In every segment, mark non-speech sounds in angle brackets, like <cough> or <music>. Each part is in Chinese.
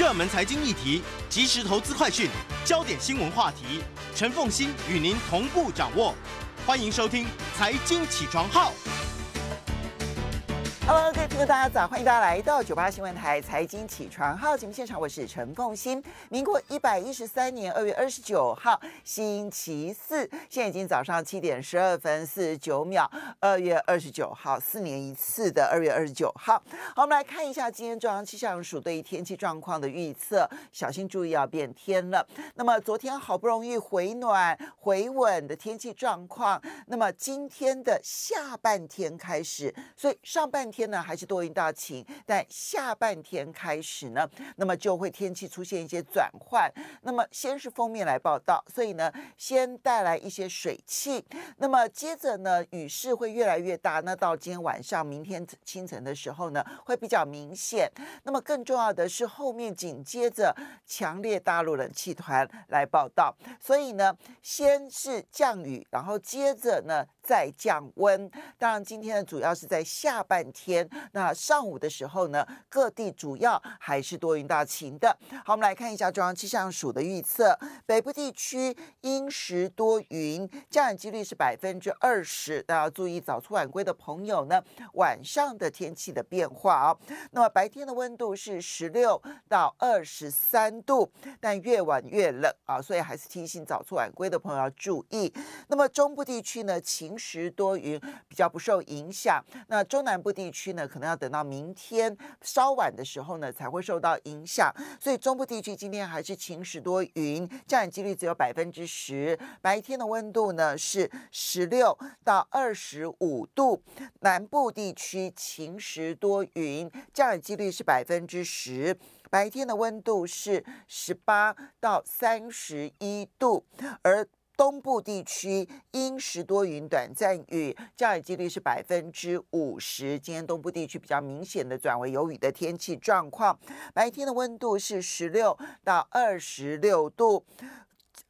热门财经议题，及时投资快讯，焦点新闻话题，陈凤新与您同步掌握。欢迎收听《财经起床号》。Hello，各位听众大家早，欢迎大家来到九八新闻台财经起床号节目现场，我是陈凤欣。民国一百一十三年二月二十九号，星期四，现在已经早上七点十二分四十九秒。二月二十九号，四年一次的二月二十九号。好，我们来看一下今天中央气象署对于天气状况的预测，小心注意要变天了。那么昨天好不容易回暖回稳的天气状况，那么今天的下半天开始，所以上半天。天呢还是多云到晴，但下半天开始呢，那么就会天气出现一些转换。那么先是封面来报道，所以呢先带来一些水汽，那么接着呢雨势会越来越大。那到今天晚上、明天清晨的时候呢会比较明显。那么更重要的是后面紧接着强烈大陆冷气团来报道，所以呢先是降雨，然后接着呢再降温。当然今天呢主要是在下半。天那上午的时候呢，各地主要还是多云到晴的。好，我们来看一下中央气象署的预测：北部地区阴时多云，降雨几率是百分之二十。大家注意早出晚归的朋友呢，晚上的天气的变化啊。那么白天的温度是十六到二十三度，但越晚越冷啊，所以还是提醒早出晚归的朋友要注意。那么中部地区呢，晴时多云，比较不受影响。那中南部地，区呢，可能要等到明天稍晚的时候呢，才会受到影响。所以中部地区今天还是晴时多云，降雨几率只有百分之十。白天的温度呢是十六到二十五度。南部地区晴时多云，降雨几率是百分之十，白天的温度是十八到三十一度。而东部地区阴时多云，短暂雨，降雨几率是百分之五十。今天东部地区比较明显的转为有雨的天气状况，白天的温度是十六到二十六度。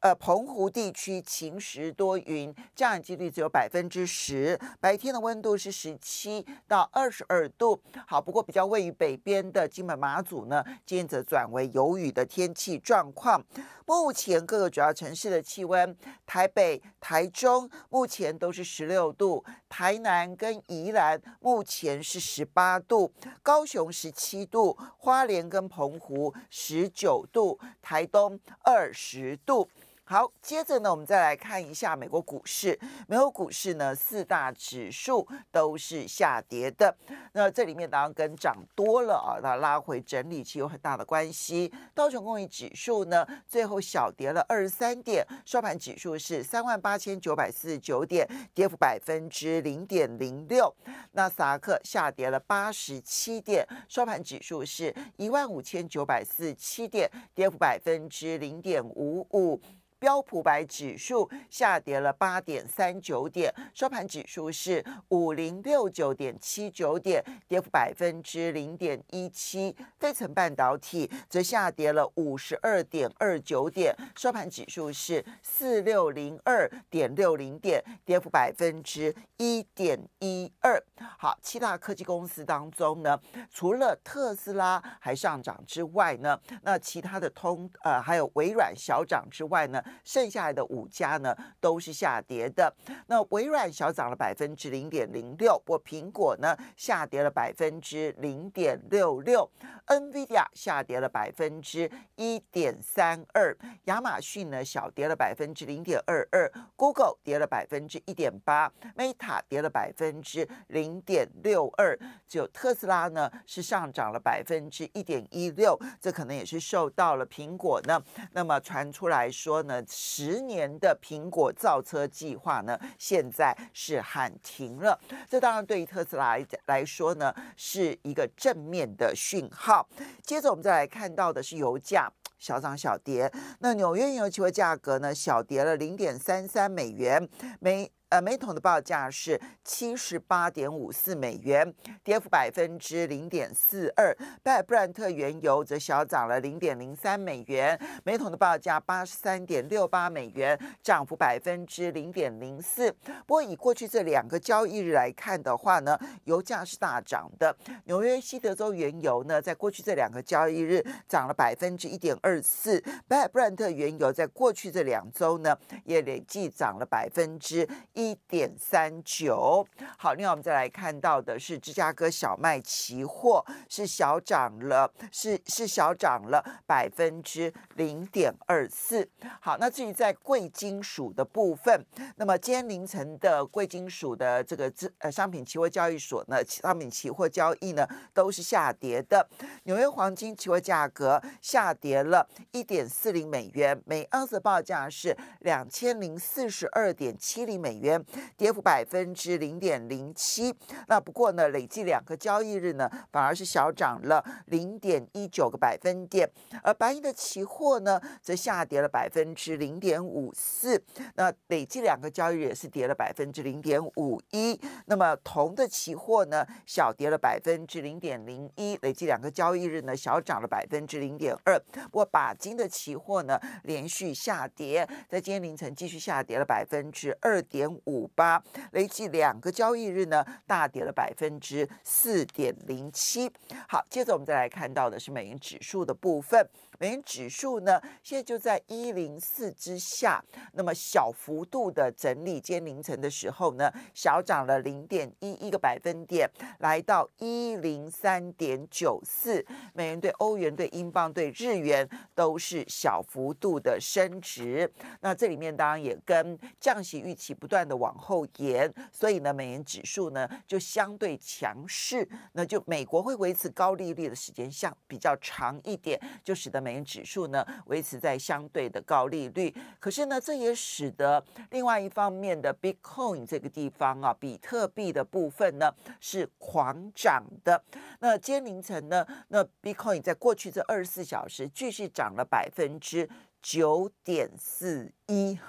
呃，澎湖地区晴时多云，降雨几率只有百分之十。白天的温度是十七到二十二度。好，不过比较位于北边的金门、马祖呢，今天则转为有雨的天气状况。目前各个主要城市的气温，台北、台中目前都是十六度，台南跟宜兰目前是十八度，高雄十七度，花莲跟澎湖十九度，台东二十度。好，接着呢，我们再来看一下美国股市。美国股市呢，四大指数都是下跌的。那这里面当然跟涨多了啊，那拉回整理期有很大的关系。道琼工业指数呢，最后小跌了二十三点，收盘指数是三万八千九百四十九点，跌幅百分之零点零六。那纳斯克下跌了八十七点，收盘指数是一万五千九百四十七点，跌幅百分之零点五五。标普白指数下跌了八点三九点，收盘指数是五零六九点七九点，跌幅百分之零点一七。非成半导体则下跌了五十二点二九点，收盘指数是四六零二点六零点，跌幅百分之一点一二。好，七大科技公司当中呢，除了特斯拉还上涨之外呢，那其他的通呃还有微软小涨之外呢？剩下的五家呢都是下跌的。那微软小涨了百分之零点零六，我苹果呢下跌了百分之零点六六，NVIDIA 下跌了百分之一点三二，亚马逊呢小跌了百分之零点二二，Google 跌了百分之一点八，Meta 跌了百分之零点六二，只有特斯拉呢是上涨了百分之一点一六，这可能也是受到了苹果呢，那么传出来说呢。十年的苹果造车计划呢，现在是喊停了。这当然对于特斯拉来说呢，是一个正面的讯号。接着我们再来看到的是油价小涨小跌。那纽约原油期货价格呢，小跌了零点三三美元每。呃，美桶的报价是七十八点五四美元，跌幅百分之零点四二。北布兰特原油则小涨了零点零三美元，美桶的报价八十三点六八美元，涨幅百分之零点零四。不过，以过去这两个交易日来看的话呢，油价是大涨的。纽约西德州原油呢，在过去这两个交易日涨了百分之一点二四。北布兰特原油在过去这两周呢，也累计涨了百分之。一点三九，好，另外我们再来看到的是芝加哥小麦期货是小涨了，是是小涨了百分之零点二四。好，那至于在贵金属的部分，那么今天凌晨的贵金属的这个资呃商品期货交易所呢，商品期货交易呢都是下跌的。纽约黄金期货价格下跌了一点四零美元每盎司，报价是两千零四十二点七零美元。跌幅百分之零点零七，那不过呢，累计两个交易日呢，反而是小涨了零点一九个百分点。而白银的期货呢，则下跌了百分之零点五四，那累计两个交易日也是跌了百分之零点五一。那么铜的期货呢，小跌了百分之零点零一，累计两个交易日呢，小涨了百分之零点二。不过钯金的期货呢，连续下跌，在今天凌晨继续下跌了百分之二点五。五八，累计两个交易日呢，大跌了百分之四点零七。好，接着我们再来看到的是美元指数的部分。美元指数呢，现在就在一零四之下，那么小幅度的整理。今天凌晨的时候呢，小涨了零点一一个百分点，来到一零三点九四。美元对欧元、对英镑、对日元都是小幅度的升值。那这里面当然也跟降息预期不断的往后延，所以呢，美元指数呢就相对强势。那就美国会维持高利率的时间像比较长一点，就使得美。指数呢维持在相对的高利率，可是呢，这也使得另外一方面的 Bitcoin 这个地方啊，比特币的部分呢是狂涨的。那今天凌晨呢，那 Bitcoin 在过去这二十四小时继续涨了百分之九点四。一 <laughs>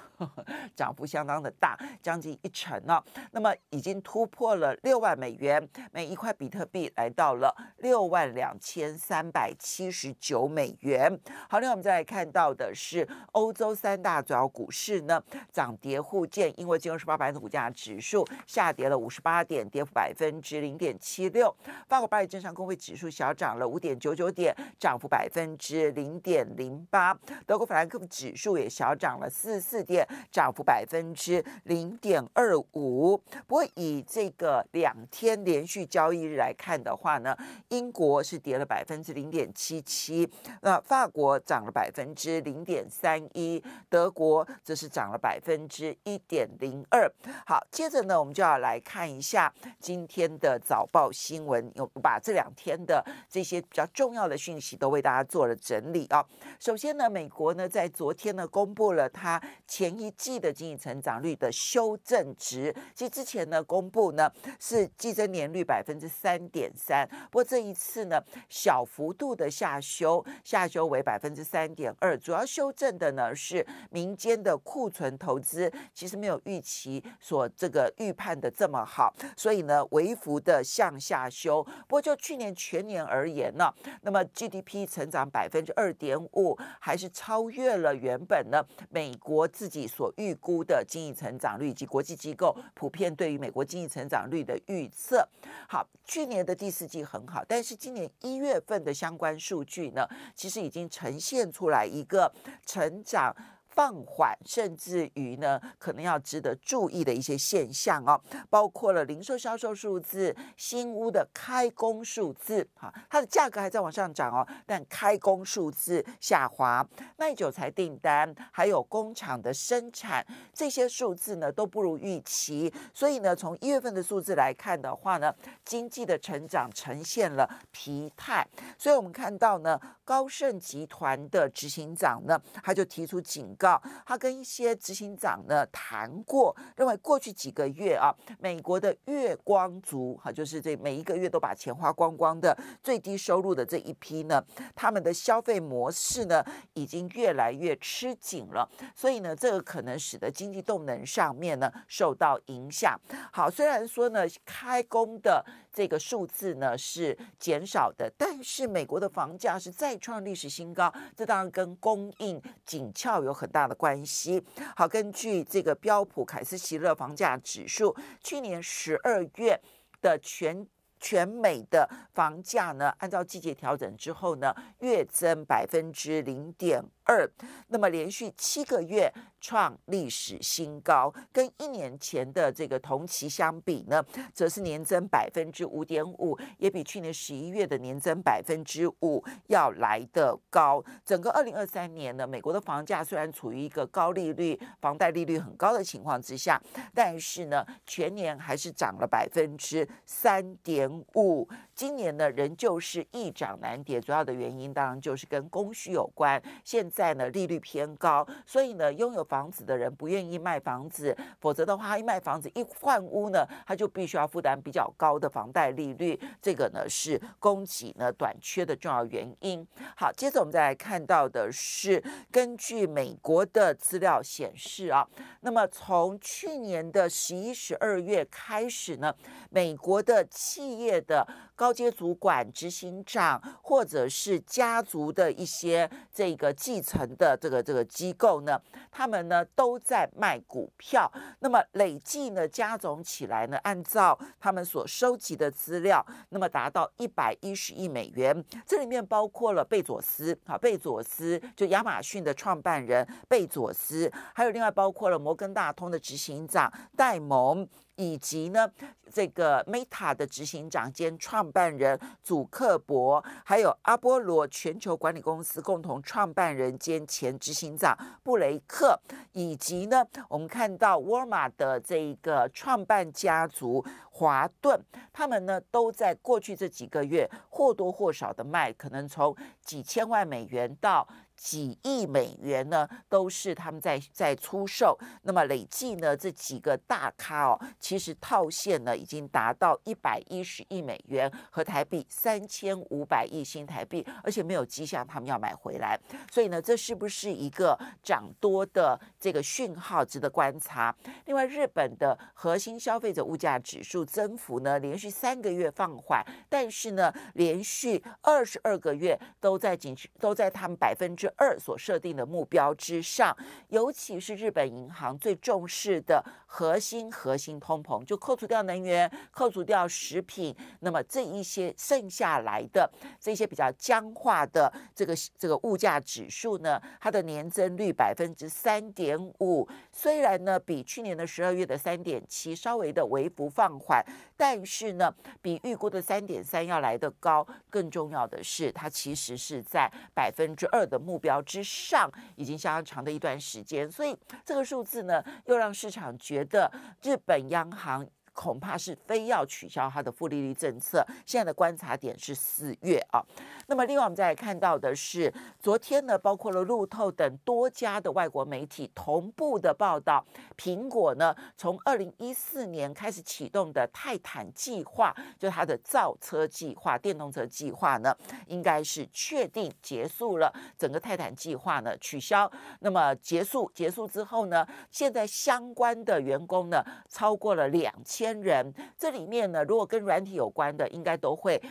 涨幅相当的大，将近一成呢。那么已经突破了六万美元，每一块比特币来到了六万两千三百七十九美元。好外我们再来看到的是欧洲三大主要股市呢，涨跌互见。英国金融时报蓝的股价指数下跌了五十八点，跌幅百分之零点七六。法国巴黎证券工会指数小涨了五点九九点，涨幅百分之零点零八。德国法兰克福指数也小涨了四。四点涨幅百分之零点二五。不过以这个两天连续交易日来看的话呢，英国是跌了百分之零点七七，那法国涨了百分之零点三一，德国则是涨了百分之一点零二。好，接着呢，我们就要来看一下今天的早报新闻，有把这两天的这些比较重要的讯息都为大家做了整理啊。首先呢，美国呢在昨天呢公布了它。前一季的经济成长率的修正值，其实之前呢公布呢是季增年率百分之三点三，不过这一次呢小幅度的下修，下修为百分之三点二，主要修正的呢是民间的库存投资，其实没有预期所这个预判的这么好，所以呢微幅的向下修，不过就去年全年而言呢，那么 GDP 成长百分之二点五，还是超越了原本呢美。国自己所预估的经济成长率，以及国际机构普遍对于美国经济成长率的预测。好，去年的第四季很好，但是今年一月份的相关数据呢，其实已经呈现出来一个成长。放缓，甚至于呢，可能要值得注意的一些现象哦，包括了零售销售数字、新屋的开工数字，哈，它的价格还在往上涨哦，但开工数字下滑，耐久材订单，还有工厂的生产这些数字呢都不如预期，所以呢，从一月份的数字来看的话呢，经济的成长呈现了疲态，所以我们看到呢，高盛集团的执行长呢，他就提出警。他跟一些执行长呢谈过，认为过去几个月啊，美国的月光族，哈，就是这每一个月都把钱花光光的最低收入的这一批呢，他们的消费模式呢已经越来越吃紧了，所以呢，这个可能使得经济动能上面呢受到影响。好，虽然说呢开工的。这个数字呢是减少的，但是美国的房价是再创历史新高，这当然跟供应紧俏有很大的关系。好，根据这个标普凯斯奇勒房价指数，去年十二月的全全美的房价呢，按照季节调整之后呢，月增百分之零点。二，那么连续七个月创历史新高，跟一年前的这个同期相比呢，则是年增百分之五点五，也比去年十一月的年增百分之五要来得高。整个二零二三年呢，美国的房价虽然处于一个高利率、房贷利率很高的情况之下，但是呢，全年还是涨了百分之三点五。今年呢，仍旧是易涨难跌，主要的原因当然就是跟供需有关。现在呢，利率偏高，所以呢，拥有房子的人不愿意卖房子，否则的话，一卖房子一换屋呢，他就必须要负担比较高的房贷利率。这个呢，是供给呢短缺的重要原因。好，接着我们再来看到的是，根据美国的资料显示啊，那么从去年的十一、十二月开始呢，美国的企业的。高阶主管、执行长，或者是家族的一些这个继承的这个这个机构呢，他们呢都在卖股票。那么累计呢加总起来呢，按照他们所收集的资料，那么达到一百一十亿美元。这里面包括了贝佐斯，哈，贝佐斯就亚马逊的创办人贝佐斯，还有另外包括了摩根大通的执行长戴蒙。以及呢，这个 Meta 的执行长兼创办人祖克伯，还有阿波罗全球管理公司共同创办人兼前执行长布雷克，以及呢，我们看到沃尔玛的这一个创办家族华顿，他们呢都在过去这几个月或多或少的卖，可能从几千万美元到。几亿美元呢，都是他们在在出售。那么累计呢，这几个大咖哦，其实套现呢已经达到一百一十亿美元和台币三千五百亿新台币，而且没有迹象他们要买回来。所以呢，这是不是一个涨多的这个讯号，值得观察？另外，日本的核心消费者物价指数增幅呢，连续三个月放缓，但是呢，连续二十二个月都在仅都在他们百分之。二所设定的目标之上，尤其是日本银行最重视的核心核心通膨，就扣除掉能源、扣除掉食品，那么这一些剩下来的这些比较僵化的这个这个物价指数呢，它的年增率百分之三点五。虽然呢，比去年的十二月的三点七稍微的微幅放缓，但是呢，比预估的三点三要来得高。更重要的是，它其实是在百分之二的目标之上，已经相当长的一段时间。所以这个数字呢，又让市场觉得日本央行。恐怕是非要取消它的负利率政策。现在的观察点是四月啊。那么，另外我们再来看到的是，昨天呢，包括了路透等多家的外国媒体同步的报道，苹果呢从二零一四年开始启动的泰坦计划，就是它的造车计划、电动车计划呢，应该是确定结束了。整个泰坦计划呢取消。那么结束结束之后呢，现在相关的员工呢超过了两千。千人，这里面呢，如果跟软体有关的，应该都会。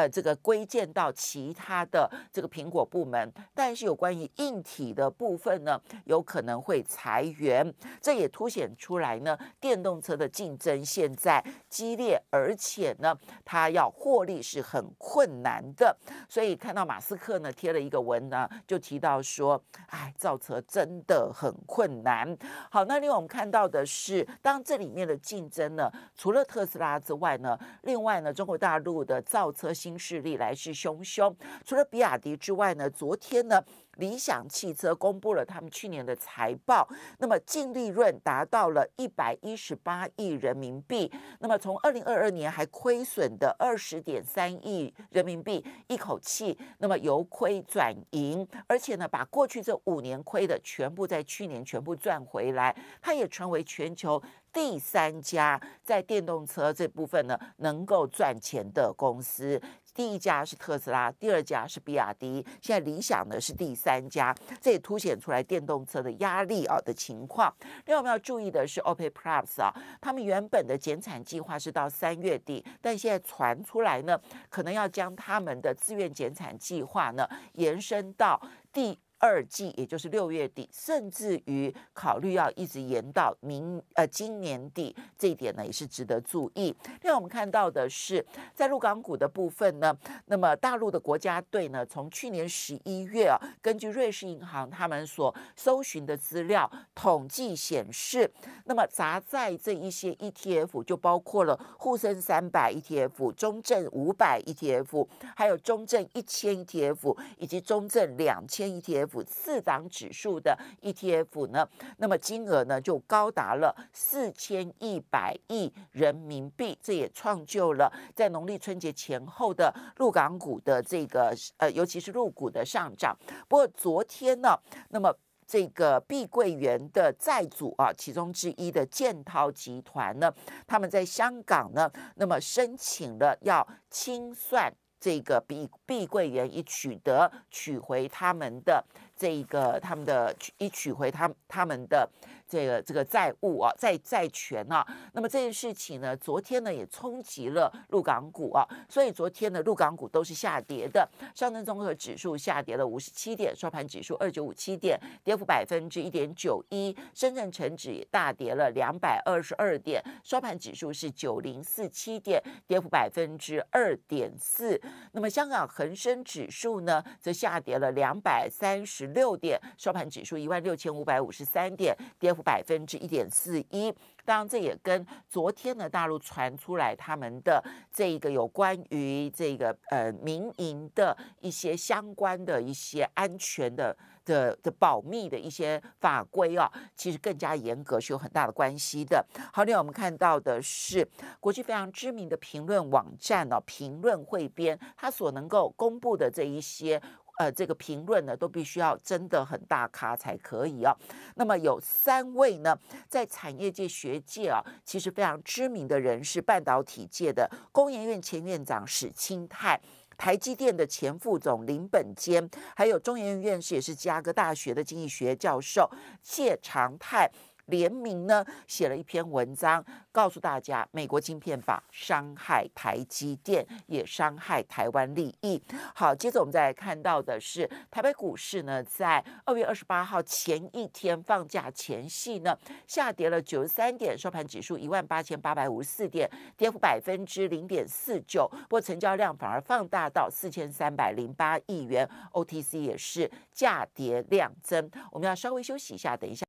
呃，这个归建到其他的这个苹果部门，但是有关于硬体的部分呢，有可能会裁员。这也凸显出来呢，电动车的竞争现在激烈，而且呢，它要获利是很困难的。所以看到马斯克呢贴了一个文呢，就提到说，哎，造车真的很困难。好，那另外我们看到的是，当这里面的竞争呢，除了特斯拉之外呢，另外呢，中国大陆的造车新新势力来势汹汹，除了比亚迪之外呢？昨天呢？理想汽车公布了他们去年的财报，那么净利润达到了一百一十八亿人民币。那么从二零二二年还亏损的二十点三亿人民币，一口气那么由亏转盈，而且呢把过去这五年亏的全部在去年全部赚回来，它也成为全球第三家在电动车这部分呢能够赚钱的公司。第一家是特斯拉，第二家是比亚迪，现在理想呢是第三家，这也凸显出来电动车的压力啊的情况。另外我们要注意的是，Open p r u s 啊，他们原本的减产计划是到三月底，但现在传出来呢，可能要将他们的自愿减产计划呢延伸到第。二季，也就是六月底，甚至于考虑要一直延到明呃今年底，这一点呢也是值得注意。另外我们看到的是，在沪港股的部分呢，那么大陆的国家队呢，从去年十一月啊，根据瑞士银行他们所搜寻的资料统计显示，那么砸在这一些 ETF 就包括了沪深三百 ETF、中证五百 ETF、还有中证一千 ETF 以及中证两千 ETF。四档指数的 ETF 呢，那么金额呢就高达了四千一百亿人民币，这也创就了在农历春节前后的陆港股的这个呃，尤其是陆股的上涨。不过昨天呢，那么这个碧桂园的债主啊，其中之一的建滔集团呢，他们在香港呢，那么申请了要清算。这个碧碧桂园已取得取回他们的这一个，他们的已取回他他们的。这个这个债务啊，债债权啊。那么这件事情呢，昨天呢也冲击了陆港股啊，所以昨天的陆港股都是下跌的，上证综合指数下跌了五十七点，收盘指数二九五七点，跌幅百分之一点九一；深圳成指也大跌了两百二十二点，收盘指数是九零四七点，跌幅百分之二点四。那么香港恒生指数呢，则下跌了两百三十六点，收盘指数一万六千五百五十三点，跌。百分之一点四一，当然，这也跟昨天的大陆传出来他们的这个有关于这个呃民营的一些相关的一些安全的的的保密的一些法规啊，其实更加严格是有很大的关系的。好，另外我们看到的是国际非常知名的评论网站呢，评论汇编，它所能够公布的这一些。呃，这个评论呢，都必须要真的很大咖才可以哦。那么有三位呢，在产业界、学界啊，其实非常知名的人是半导体界的工研院前院长史清泰、台积电的前副总林本坚，还有中研院院士，也是芝加哥大学的经济学教授谢长泰。联名呢写了一篇文章，告诉大家美国晶片法伤害台积电，也伤害台湾利益。好，接着我们再看到的是，台北股市呢在二月二十八号前一天放假前夕呢下跌了九十三点，收盘指数一万八千八百五十四点，跌幅百分之零点四九。不过成交量反而放大到四千三百零八亿元，OTC 也是价跌量增。我们要稍微休息一下，等一下。